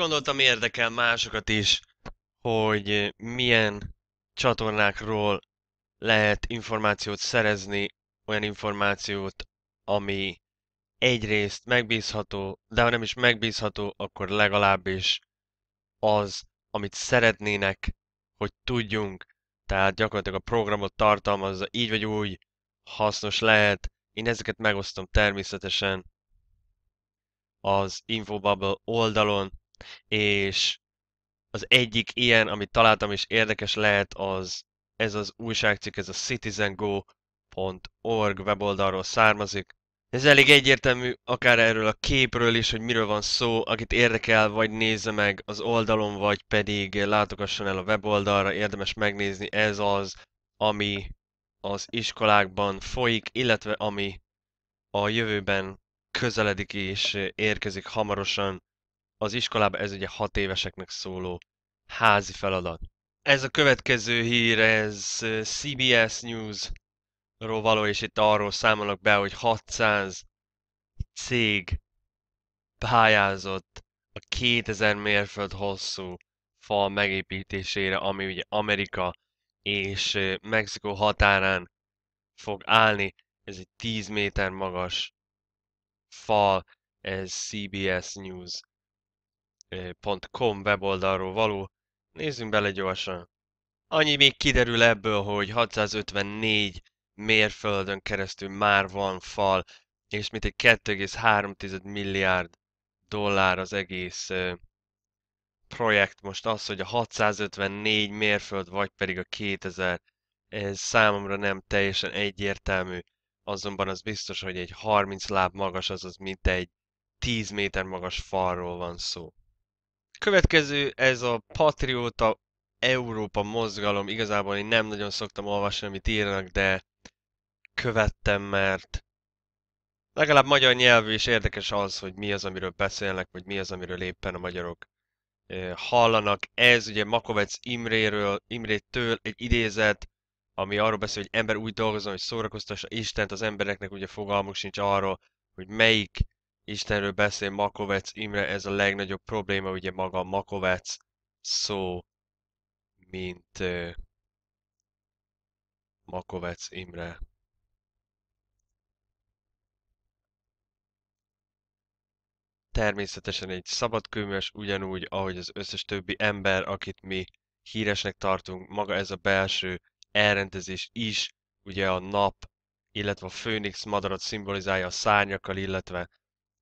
gondoltam érdekel másokat is, hogy eh, milyen csatornákról lehet információt szerezni, olyan információt, ami egyrészt megbízható, de ha nem is megbízható, akkor legalábbis az, amit szeretnének, hogy tudjunk. Tehát gyakorlatilag a programot tartalmazza, így vagy úgy hasznos lehet. Én ezeket megosztom természetesen az Infobubble oldalon, és az egyik ilyen, amit találtam is érdekes lehet, az ez az újságcikk, ez a citizengo.org weboldalról származik. Ez elég egyértelmű, akár erről a képről is, hogy miről van szó, akit érdekel, vagy nézze meg az oldalon, vagy pedig látogasson el a weboldalra, érdemes megnézni, ez az, ami az iskolákban folyik, illetve ami a jövőben közeledik és érkezik hamarosan az iskolában, ez ugye hat éveseknek szóló házi feladat. Ez a következő hír, ez CBS News ról való, és itt arról számolok be, hogy 600 cég pályázott a 2000 mérföld hosszú fal megépítésére, ami ugye Amerika és Mexikó határán fog állni. Ez egy 10 méter magas fal, ez CBS News .com weboldalról való. Nézzünk bele gyorsan. Annyi még kiderül ebből, hogy 654 mérföldön keresztül már van fal, és mint egy 2,3 milliárd dollár az egész projekt most az, hogy a 654 mérföld, vagy pedig a 2000, ez számomra nem teljesen egyértelmű, azonban az biztos, hogy egy 30 láb magas, azaz mint egy 10 méter magas falról van szó. Következő, ez a Patrióta Európa mozgalom. Igazából én nem nagyon szoktam olvasni, amit írnak, de követtem, mert legalább magyar nyelvű is érdekes az, hogy mi az, amiről beszélnek, vagy mi az, amiről éppen a magyarok hallanak. Ez ugye Makovec Imréről, Imrétől egy idézet, ami arról beszél, hogy ember úgy dolgozom, hogy szórakoztassa Istent, az embereknek ugye fogalmuk sincs arról, hogy melyik Istenről beszél Makovec Imre, ez a legnagyobb probléma, ugye maga Makovec szó, mint uh, Makovec Imre. Természetesen egy szabadkőműves, ugyanúgy, ahogy az összes többi ember, akit mi híresnek tartunk, maga ez a belső elrendezés is, ugye a nap, illetve a főnix madarat szimbolizálja a szárnyakkal, illetve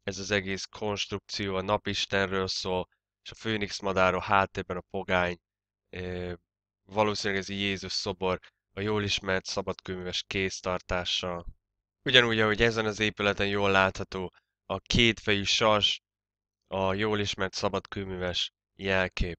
ez az egész konstrukció a napistenről szól, és a főnix madár a háttérben a pogány, valószínűleg ez a Jézus szobor, a jól ismert szabadkőműves kéztartása. Ugyanúgy, ahogy ezen az épületen jól látható, a kétfejű sas, a jól ismert szabadkőműves jelkép.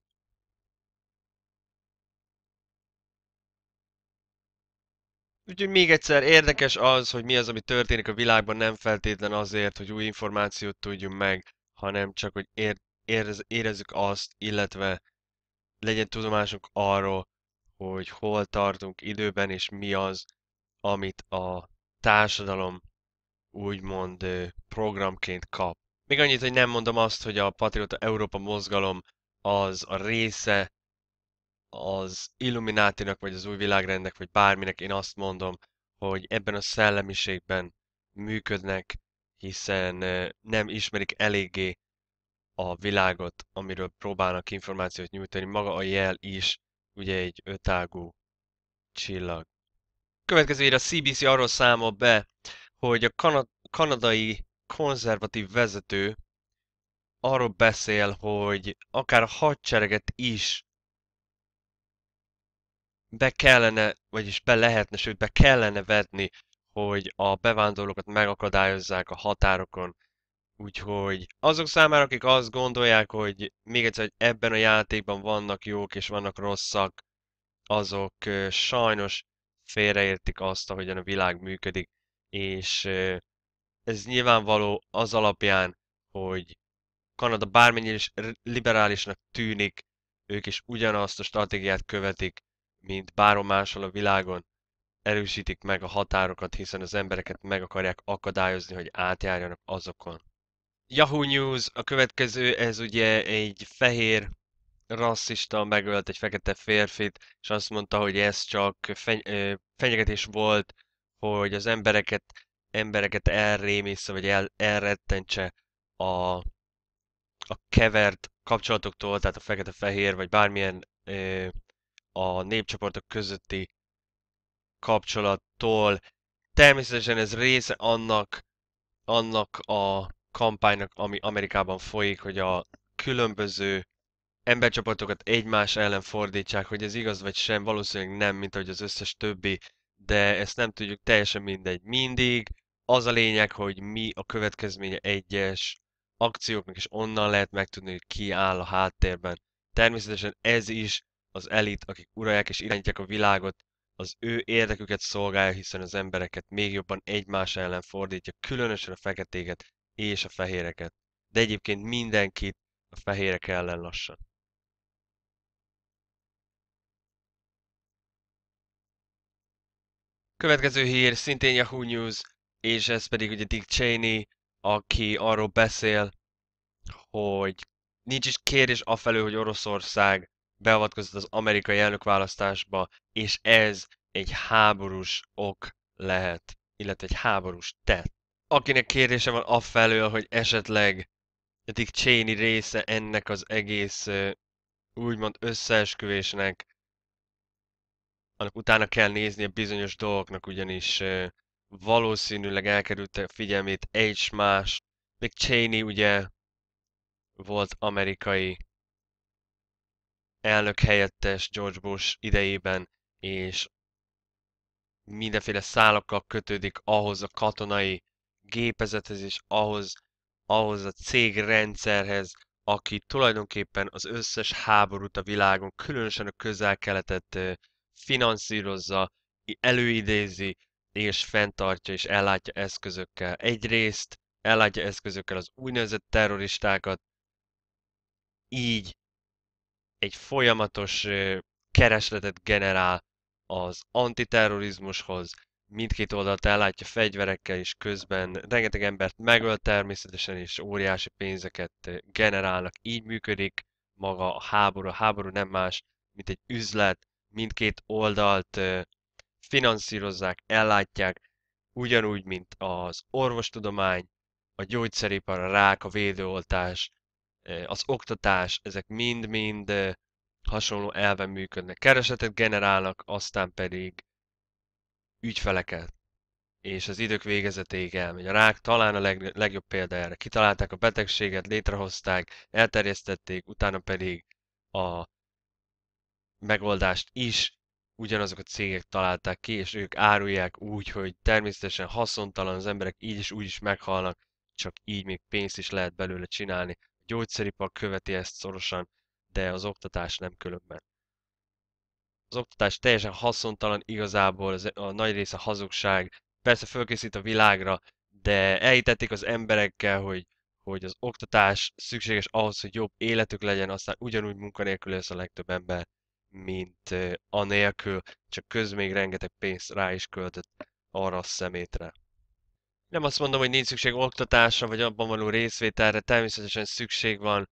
Úgyhogy még egyszer érdekes az, hogy mi az, ami történik a világban, nem feltétlen azért, hogy új információt tudjunk meg, hanem csak, hogy ér, érez, érezzük azt, illetve legyen tudomásunk arról, hogy hol tartunk időben, és mi az, amit a társadalom úgymond programként kap. Még annyit, hogy nem mondom azt, hogy a Patriota Európa mozgalom az a része az Illuminátinak, vagy az új világrendnek, vagy bárminek én azt mondom, hogy ebben a szellemiségben működnek, hiszen nem ismerik eléggé a világot, amiről próbálnak információt nyújtani. Maga a jel is ugye egy ötágú csillag. Következő ér a CBC arról számol be, hogy a kanad- kanadai konzervatív vezető arról beszél, hogy akár a hadsereget is be kellene, vagyis be lehetne, sőt be kellene vetni, hogy a bevándorlókat megakadályozzák a határokon. Úgyhogy azok számára, akik azt gondolják, hogy még egyszer, hogy ebben a játékban vannak jók és vannak rosszak, azok sajnos félreértik azt, ahogyan a világ működik, és ez nyilvánvaló az alapján, hogy Kanada bármennyire is liberálisnak tűnik, ők is ugyanazt a stratégiát követik, mint bárhol máshol a világon erősítik meg a határokat, hiszen az embereket meg akarják akadályozni, hogy átjárjanak azokon. Yahoo News, a következő, ez ugye egy fehér rasszista megölt egy fekete férfit, és azt mondta, hogy ez csak feny- fenyegetés volt, hogy az embereket, embereket elrémisze, vagy el, elrettentse a, a kevert kapcsolatoktól, tehát a fekete-fehér, vagy bármilyen ö, a népcsoportok közötti kapcsolattól. Természetesen ez része annak, annak a kampánynak, ami Amerikában folyik, hogy a különböző embercsoportokat egymás ellen fordítsák, hogy ez igaz vagy sem, valószínűleg nem, mint ahogy az összes többi, de ezt nem tudjuk, teljesen mindegy. Mindig az a lényeg, hogy mi a következménye egyes akcióknak, és onnan lehet megtudni, hogy ki áll a háttérben. Természetesen ez is az elit, akik uralják és irányítják a világot, az ő érdeküket szolgálja, hiszen az embereket még jobban egymás ellen fordítja, különösen a feketéket és a fehéreket. De egyébként mindenkit a fehérek ellen lassan. Következő hír szintén Yahoo News, és ez pedig ugye Dick Cheney, aki arról beszél, hogy nincs is kérdés afelől, hogy Oroszország beavatkozott az amerikai elnökválasztásba, és ez egy háborús ok lehet, illetve egy háborús tett. Akinek kérdése van affelől, hogy esetleg Dick Cheney része ennek az egész úgymond összeesküvésnek, annak utána kell néznie bizonyos dolgoknak, ugyanis valószínűleg a figyelmét egy más. Dick Cheney ugye volt amerikai elnök helyettes George Bush idejében, és mindenféle szálakkal kötődik ahhoz a katonai gépezethez és ahhoz, ahhoz a cégrendszerhez, aki tulajdonképpen az összes háborút a világon, különösen a közel-keletet finanszírozza, előidézi, és fenntartja és ellátja eszközökkel. Egyrészt ellátja eszközökkel az úgynevezett terroristákat, így egy folyamatos keresletet generál az antiterrorizmushoz, mindkét oldalt ellátja fegyverekkel, és közben rengeteg embert megöl természetesen, és óriási pénzeket generálnak. Így működik maga a háború. A háború nem más, mint egy üzlet, mindkét oldalt finanszírozzák, ellátják, ugyanúgy, mint az orvostudomány, a gyógyszeripar, a rák, a védőoltás, az oktatás, ezek mind-mind hasonló elven működnek. Keresetet generálnak, aztán pedig ügyfeleket. És az idők végezetéig elmegy. A rák talán a leg, legjobb példa erre. Kitalálták a betegséget, létrehozták, elterjesztették, utána pedig a megoldást is ugyanazok a cégek találták ki, és ők árulják úgy, hogy természetesen haszontalan az emberek így is úgy is meghalnak, csak így még pénzt is lehet belőle csinálni gyógyszeripar követi ezt szorosan, de az oktatás nem különben. Az oktatás teljesen haszontalan, igazából a nagy része hazugság, persze fölkészít a világra, de elhitették az emberekkel, hogy, hogy az oktatás szükséges ahhoz, hogy jobb életük legyen, aztán ugyanúgy munkanélkül lesz a legtöbb ember, mint anélkül, csak köz még rengeteg pénzt rá is költött arra a szemétre. Nem azt mondom, hogy nincs szükség oktatásra, vagy abban való részvételre, természetesen szükség van,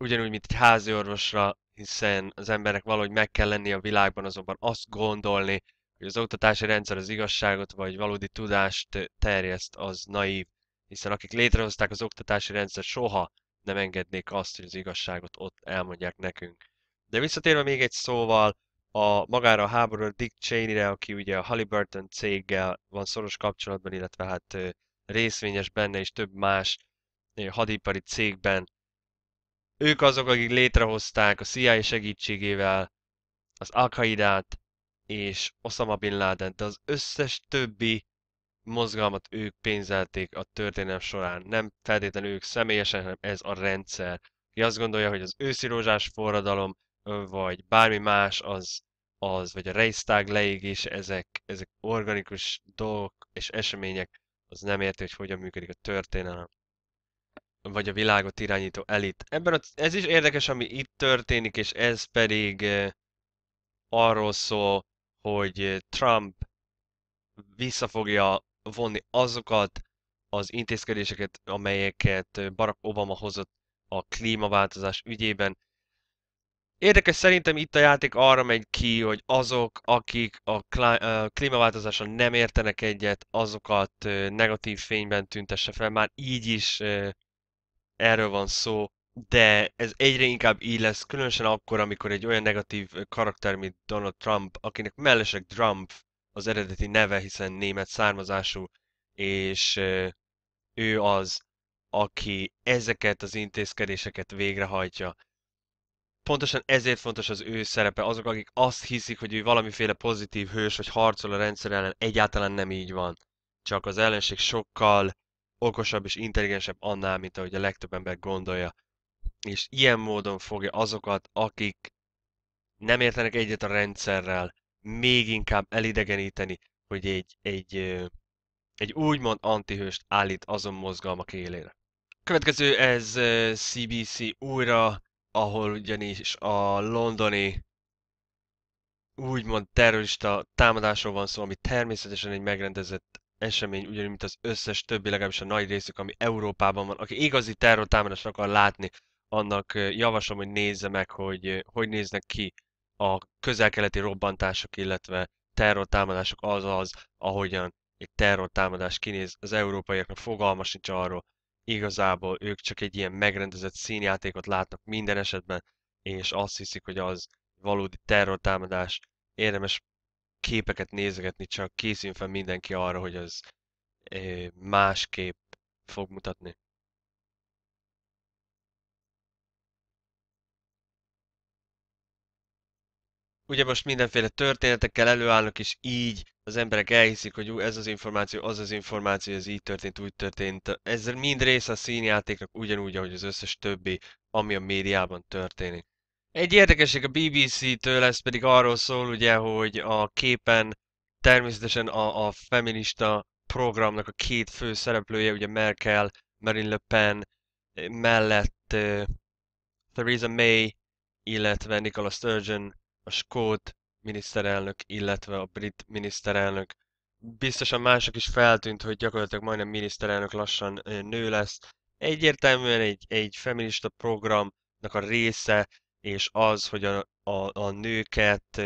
ugyanúgy, mint egy házi orvosra, hiszen az emberek valahogy meg kell lenni a világban, azonban azt gondolni, hogy az oktatási rendszer az igazságot, vagy valódi tudást terjeszt, az naív, hiszen akik létrehozták az oktatási rendszer, soha nem engednék azt, hogy az igazságot ott elmondják nekünk. De visszatérve még egy szóval a, magára a háborúra Dick Cheney-re, aki ugye a Halliburton céggel van szoros kapcsolatban, illetve hát részvényes benne és több más hadipari cégben. Ők azok, akik létrehozták a CIA segítségével az al és Osama Bin Laden, de az összes többi mozgalmat ők pénzelték a történelem során. Nem feltétlenül ők személyesen, hanem ez a rendszer. Ki azt gondolja, hogy az őszirózsás forradalom, vagy bármi más, az az, vagy a Reichstag leégés, ezek, ezek organikus dolgok és események, az nem érti, hogy hogyan működik a történelem vagy a világot irányító elit. Ebben a, ez is érdekes, ami itt történik, és ez pedig eh, arról szól, hogy eh, Trump vissza fogja vonni azokat az intézkedéseket, amelyeket eh, Barack Obama hozott a klímaváltozás ügyében, Érdekes szerintem itt a játék arra megy ki, hogy azok, akik a klímaváltozáson nem értenek egyet, azokat negatív fényben tüntesse fel. Már így is erről van szó, de ez egyre inkább így lesz, különösen akkor, amikor egy olyan negatív karakter, mint Donald Trump, akinek mellesleg Trump az eredeti neve, hiszen német származású, és ő az, aki ezeket az intézkedéseket végrehajtja pontosan ezért fontos az ő szerepe. Azok, akik azt hiszik, hogy ő valamiféle pozitív hős, vagy harcol a rendszer ellen, egyáltalán nem így van. Csak az ellenség sokkal okosabb és intelligensebb annál, mint ahogy a legtöbb ember gondolja. És ilyen módon fogja azokat, akik nem értenek egyet a rendszerrel, még inkább elidegeníteni, hogy egy, egy, egy úgymond antihőst állít azon mozgalmak élére. Következő ez CBC újra ahol ugyanis a londoni úgymond terrorista támadásról van szó, ami természetesen egy megrendezett esemény, ugyanúgy, mint az összes többi, legalábbis a nagy részük, ami Európában van. Aki igazi támadást akar látni, annak javaslom, hogy nézze meg, hogy hogy néznek ki a közelkeleti robbantások, illetve terrortámadások, azaz, ahogyan egy terrortámadás kinéz, az európaiaknak fogalma sincs arról, igazából ők csak egy ilyen megrendezett színjátékot látnak minden esetben, és azt hiszik, hogy az valódi terrortámadás, érdemes képeket nézegetni, csak készüljön fel mindenki arra, hogy az eh, másképp fog mutatni. ugye most mindenféle történetekkel előállnak, és így az emberek elhiszik, hogy ez az információ, az az információ, ez így történt, úgy történt. Ez mind része a színjátéknak, ugyanúgy, ahogy az összes többi, ami a médiában történik. Egy érdekesség a BBC-től, ez pedig arról szól, ugye, hogy a képen természetesen a, a feminista programnak a két fő szereplője, ugye Merkel, Marine Le Pen eh, mellett uh, Theresa May, illetve Nicola Sturgeon a skót miniszterelnök, illetve a brit miniszterelnök. Biztosan mások is feltűnt, hogy gyakorlatilag majdnem miniszterelnök lassan nő lesz. Egyértelműen egy, egy feminista programnak a része, és az, hogy a, a, a nőket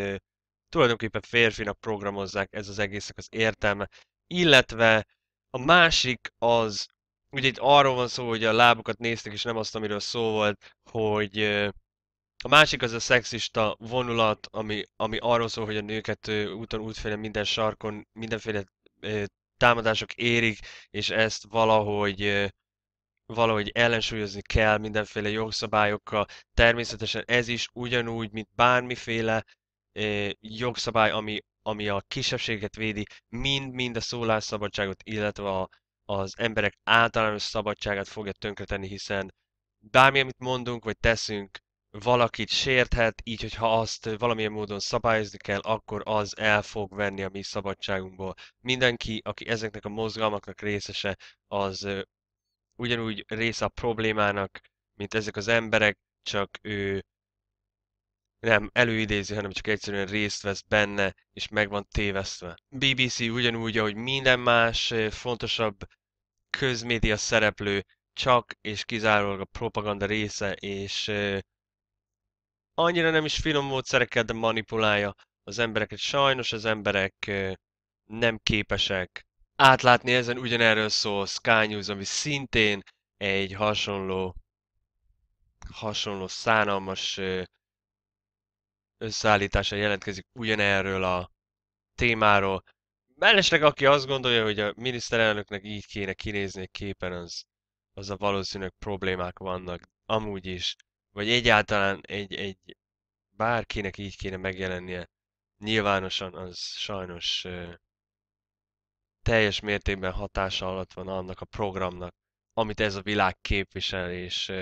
tulajdonképpen férfinak programozzák, ez az egésznek az értelme. Illetve a másik az, ugye itt arról van szó, hogy a lábukat néztek, és nem azt, amiről szó volt, hogy a másik az a szexista vonulat, ami, ami arról szól, hogy a nőket úton, útféle minden sarkon, mindenféle ö, támadások érik, és ezt valahogy ö, valahogy ellensúlyozni kell mindenféle jogszabályokkal. Természetesen ez is ugyanúgy, mint bármiféle ö, jogszabály, ami, ami a kisebbséget védi, mind-mind a szólásszabadságot, illetve a, az emberek általános szabadságát fogja tönkretenni, hiszen bármi, amit mondunk vagy teszünk, valakit sérthet, így hogyha azt valamilyen módon szabályozni kell, akkor az el fog venni a mi szabadságunkból. Mindenki, aki ezeknek a mozgalmaknak részese, az ugyanúgy része a problémának, mint ezek az emberek, csak ő nem előidézi, hanem csak egyszerűen részt vesz benne, és meg van tévesztve. BBC ugyanúgy, ahogy minden más fontosabb közmédia szereplő, csak és kizárólag a propaganda része, és annyira nem is finom módszerekkel, de manipulálja az embereket. Sajnos az emberek nem képesek átlátni ezen, ugyanerről szól Sky News, ami szintén egy hasonló, hasonló szánalmas összeállítása jelentkezik ugyanerről a témáról. Mellesleg, aki azt gondolja, hogy a miniszterelnöknek így kéne kinézni egy képen, az, az a valószínűleg problémák vannak amúgy is vagy egyáltalán egy, egy bárkinek így kéne megjelennie nyilvánosan, az sajnos teljes mértékben hatása alatt van annak a programnak, amit ez a világ képvisel, és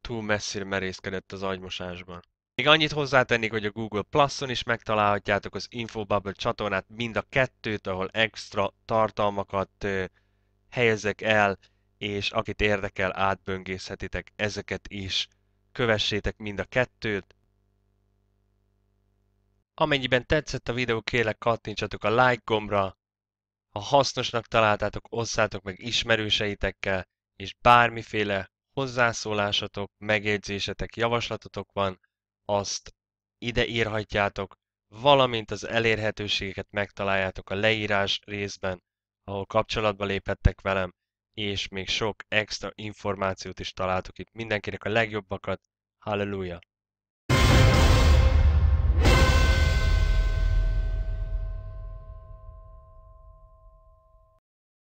túl messzire merészkedett az agymosásban. Még annyit hozzátennék, hogy a Google Plus-on is megtalálhatjátok az Infobubble csatornát, mind a kettőt, ahol extra tartalmakat helyezek el, és akit érdekel, átböngészhetitek ezeket is. Kövessétek mind a kettőt. Amennyiben tetszett a videó, kérlek kattintsatok a like gombra, ha hasznosnak találtátok, osszátok meg ismerőseitekkel, és bármiféle hozzászólásatok, megjegyzésetek, javaslatotok van, azt ide írhatjátok, valamint az elérhetőségeket megtaláljátok a leírás részben, ahol kapcsolatba léphettek velem, és még sok extra információt is találtok itt. Mindenkinek a legjobbakat, halleluja!